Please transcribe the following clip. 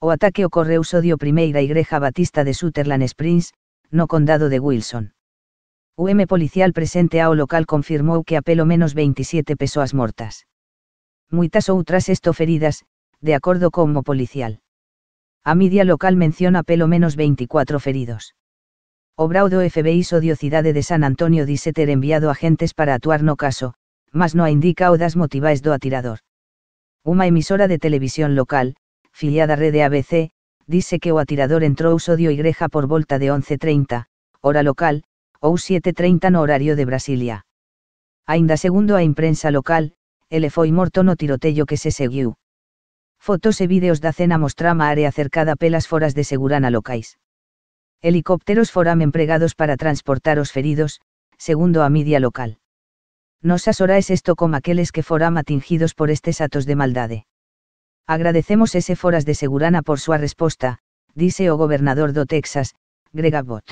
O ataque ocurre usodio primera primeira igreja batista de Sutherland Springs, no condado de Wilson. UM policial presente O. local confirmó que a pelo menos 27 muertas. mortas. muitas outras esto feridas, de acuerdo con o policial. A media local menciona pelo menos 24 feridos. Obraudo FBI sodio cidade de San Antonio dice ter enviado agentes para actuar no caso, mas no indica o das motivais do atirador. Uma emisora de televisión local, filiada rede ABC, dice que o atirador usodio y igreja por volta de 11.30, hora local, o 7.30 no horario de Brasilia. Ainda segundo a imprensa local, ele foi morto no tiroteio que se seguiu. Fotos e vídeos da cena mostrama área cercada pelas foras de Segurana locais. Helicópteros foram empregados para transportar os feridos, segundo a media local. Nos es esto como aqueles que foram atingidos por estes atos de maldade. Agradecemos ese foras de Segurana por su respuesta, dice o gobernador do Texas, Greg Abbott.